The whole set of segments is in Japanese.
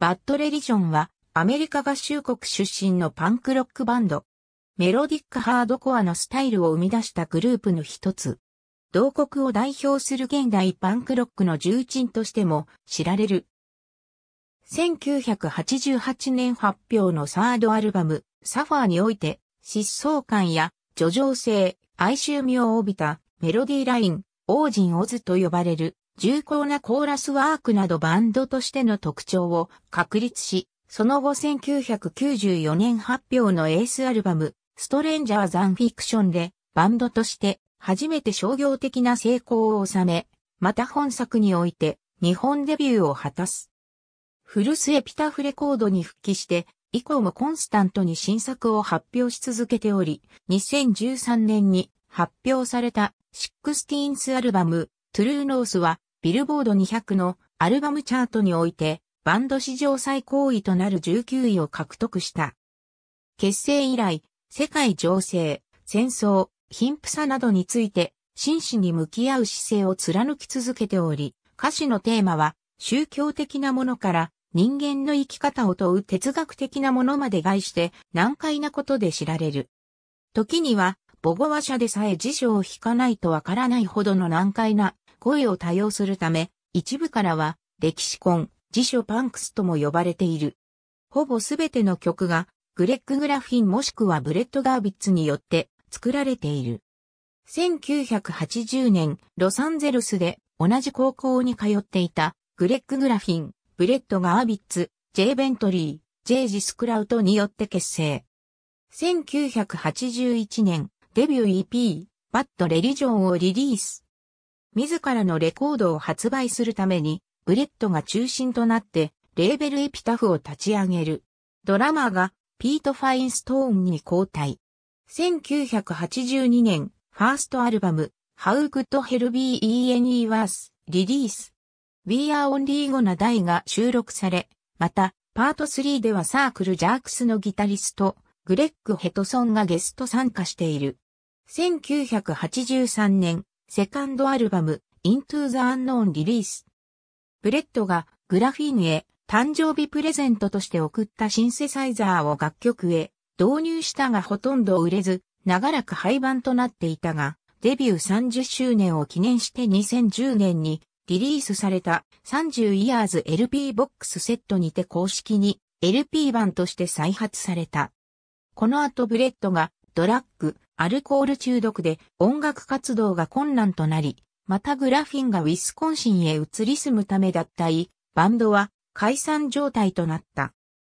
バッドレリジョンはアメリカ合衆国出身のパンクロックバンド。メロディックハードコアのスタイルを生み出したグループの一つ。同国を代表する現代パンクロックの重鎮としても知られる。1988年発表のサードアルバム、サファーにおいて、疾走感や、叙情性、哀愁味を帯びた、メロディーライン、王人オズと呼ばれる、重厚なコーラスワークなどバンドとしての特徴を確立し、その後1994年発表のエースアルバム、ストレンジャーザンフィクションで、バンドとして初めて商業的な成功を収め、また本作において日本デビューを果たす。フルスエピタフレコードに復帰して、以降もコンスタントに新作を発表し続けており、2013年に発表されたシックスティーンスアルバム、トゥルーノースはビルボード200のアルバムチャートにおいて、バンド史上最高位となる19位を獲得した。結成以来、世界情勢、戦争、貧富差などについて、真摯に向き合う姿勢を貫き続けており、歌詞のテーマは、宗教的なものから人間の生き方を問う哲学的なものまで概して、難解なことで知られる。時には、母語話者でさえ辞書を引かないとわからないほどの難解な声を多用するため、一部からは、歴史婚、辞書パンクスとも呼ばれている。ほぼすべての曲が、グレッグ・グラフィンもしくはブレッド・ガービッツによって作られている。1980年、ロサンゼルスで同じ高校に通っていた、グレッグ・グラフィン、ブレッド・ガービッツ、J. ベントリー、J. ジスクラウトによって結成。1981年、デビュー EP、バッド・レリジョンをリリース。自らのレコードを発売するために、ブレットが中心となって、レーベルエピタフを立ち上げる。ドラマーが、ピート・ファインストーンに交代。1982年、ファーストアルバム、How Good Hell Be Any Worse リリース。We Are Only 5な題が収録され、また、パート3ではサークルジャークスのギタリスト、グレッグ・ヘトソンがゲスト参加している。1983年、セカンドアルバム、Into the Unknown リリース。ブレッドがグラフィーヌへ誕生日プレゼントとして送ったシンセサイザーを楽曲へ導入したがほとんど売れず、長らく廃盤となっていたが、デビュー30周年を記念して2010年にリリースされた30 Years LP ボックスセットにて公式に LP 版として再発された。この後ブレッドがドラッグ、アルコール中毒で音楽活動が困難となり、またグラフィンがウィスコンシンへ移り住むため脱退、バンドは解散状態となった。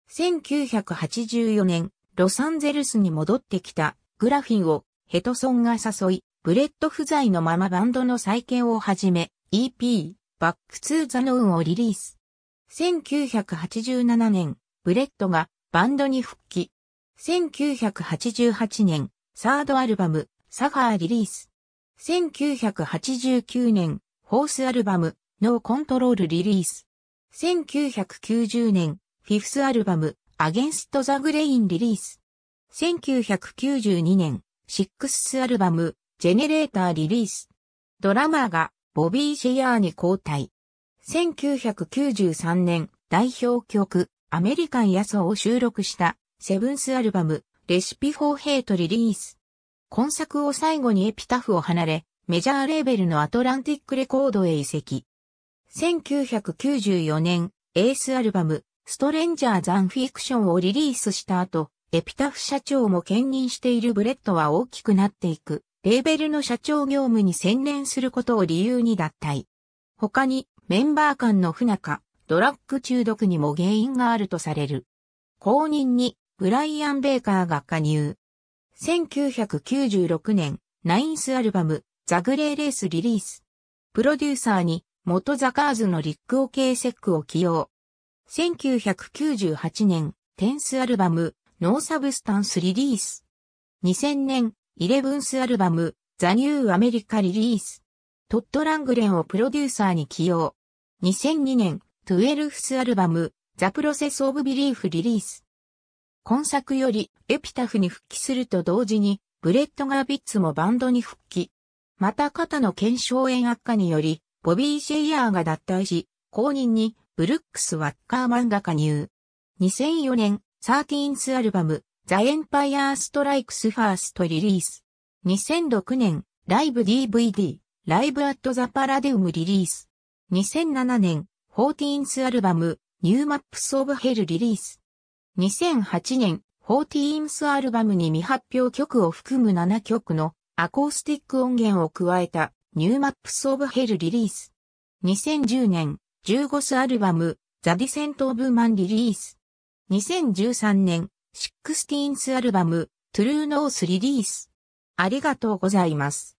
1984年、ロサンゼルスに戻ってきたグラフィンをヘトソンが誘い、ブレッド不在のままバンドの再建を始め、EP、バックツーザノーンをリリース。1987年、ブレッドがバンドに復帰。1988年、サードアルバム、サファーリリース。1989年、フォースアルバム、ノーコントロールリリース。1990年、フィフスアルバム、アゲンストザグレインリリース。1992年、シックスアルバム、ジェネレーターリリース。ドラマーが、ボビー・シェアーに交代。1993年、代表曲、アメリカンソーを収録した、セブンスアルバム、レシピーヘイトリリース。今作を最後にエピタフを離れ、メジャーレーベルのアトランティックレコードへ移籍。1994年、エースアルバム、ストレンジャーザンフィクションをリリースした後、エピタフ社長も兼任しているブレットは大きくなっていく、レーベルの社長業務に専念することを理由に脱退。他に、メンバー間の不仲、ドラッグ中毒にも原因があるとされる。公認にブライアン・ベーカーが加入。1996年、ナインスアルバム、ザグレーレースリリース。プロデューサーに、元ザカーズのリック・オケーセックを起用。1998年、テンスアルバム、ノーサブスタンスリリース。2000年、イレブンスアルバム、ザ・ニュー・アメリカリリース。トット・ラングレンをプロデューサーに起用。2002年、トゥエルフスアルバム、ザ・プロセス・オブ・ビリーフリリース。今作よりエピタフに復帰すると同時に、ブレッド・ガービッツもバンドに復帰。また肩の腱鞘炎悪化により、ボビー・シェイヤーが脱退し、後任にブルックス・ワッカーマンが加入。2004年、サーティーンスアルバム、ザ・エンパイアストライクス・ファーストリリース。2006年、ライブ DVD、ライブ・アット・ザ・パラデウムリリース。2007年、フォーティーンスアルバム、ニューマップス・オブ・ヘルリリース。2008年、14th アルバムに未発表曲を含む7曲のアコースティック音源を加えたニューマップスオブヘルリリース。2010年、15th アルバム、ザ・ディセント・オブ・マンリリース。2013年、16th アルバム、トゥルー・ノースリリース。ありがとうございます。